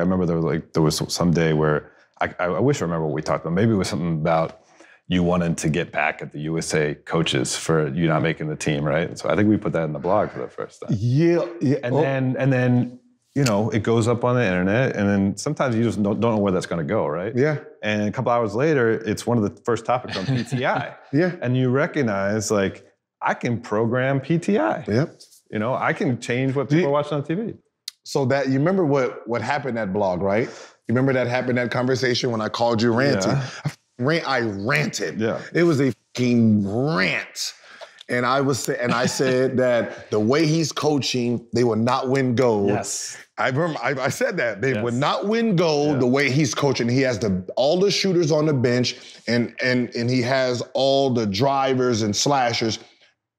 I remember there was like there was some day where I, I wish I remember what we talked about. Maybe it was something about you wanted to get back at the USA coaches for you not making the team, right? So I think we put that in the blog for the first time. Yeah, yeah. and well, oh. then and then you know it goes up on the internet, and then sometimes you just don't, don't know where that's going to go, right? Yeah. And a couple hours later, it's one of the first topics on PTI. yeah. And you recognize like I can program PTI. Yep. You know I can change what people you, are watching on TV. So that you remember what what happened that blog, right? You remember that happened that conversation when I called you ranting. Yeah. Rant, I ranted. Yeah. It was a fucking rant. And I was and I said that the way he's coaching, they will not win gold. Yes. I remember I, I said that they yes. would not win gold yeah. the way he's coaching. He has the all the shooters on the bench and and and he has all the drivers and slashers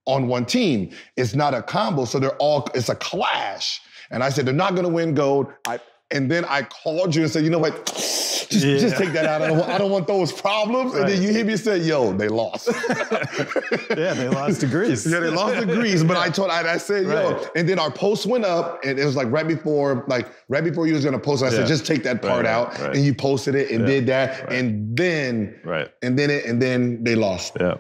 on one team. It's not a combo, so they're all it's a clash. And I said, they're not going to win gold. I, and then I called you and said, you know what? Just, yeah. just take that out. I don't, want, I don't want those problems. Right. And then you hear me say, yo, they lost. yeah, they lost to Greece. yeah, they lost to Greece. But yeah. I told, I, I said, yo. Right. And then our post went up and it was like right before, like right before you was going to post it, I yeah. said, just take that part right, out. And you posted it and did that. And then, right. and then, it, and then they lost. Yeah.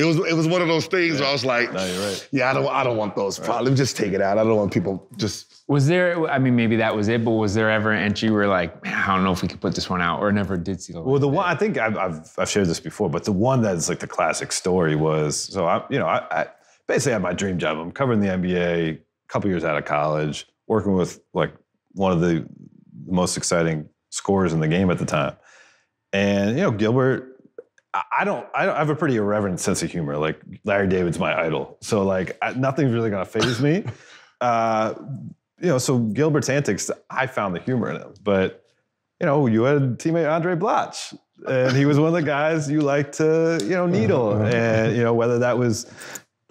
It was it was one of those things yeah. where I was like, no, right. yeah, I don't I don't want those. Right. Problems. Just take it out. I don't want people just. Was there? I mean, maybe that was it. But was there ever an entry where like, man, I don't know if we could put this one out, or never did see the? Well, the one I think I've, I've, I've shared this before, but the one that's like the classic story was so I you know I, I basically had my dream job. I'm covering the NBA, a couple years out of college, working with like one of the most exciting scorers in the game at the time, and you know Gilbert I don't, I don't. I have a pretty irreverent sense of humor. Like Larry David's my idol, so like I, nothing's really gonna phase me. Uh, you know, so Gilbert's antics, I found the humor in it. But you know, you had teammate Andre Blatch, and he was one of the guys you liked to you know needle, and you know whether that was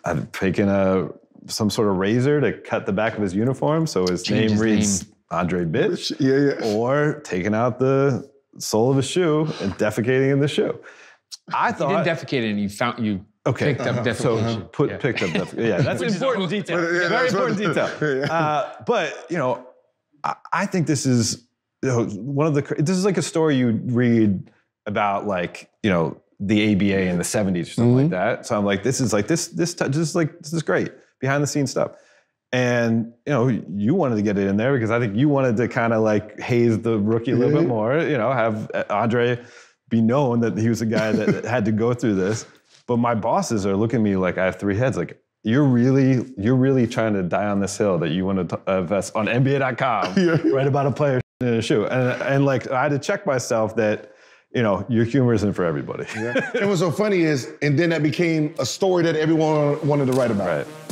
I'm uh, taking a some sort of razor to cut the back of his uniform so his Change name his reads name. Andre Bitch, yeah, yeah. or taking out the sole of a shoe and defecating in the shoe. I thought you didn't defecate and you found you okay. picked up uh-huh. defecation. So uh-huh. put yeah. picked up defecation. Yeah, that's an important detail. Yeah, Very important detail. Uh, but you know, I, I think this is you know, one of the this is like a story you read about like you know the ABA in the 70s or something mm-hmm. like that. So I'm like, this is like this this this is like this is great behind the scenes stuff. And you know, you wanted to get it in there because I think you wanted to kind of like haze the rookie a little bit more. You know, have uh, Andre be known that he was a guy that had to go through this. But my bosses are looking at me like I have three heads. Like you're really, you're really trying to die on this hill that you want to uh, invest on NBA.com, yeah. write about a player in a shoe, and and like I had to check myself that you know, your humor isn't for everybody. yeah. And what's so funny is, and then that became a story that everyone wanted to write about. Right.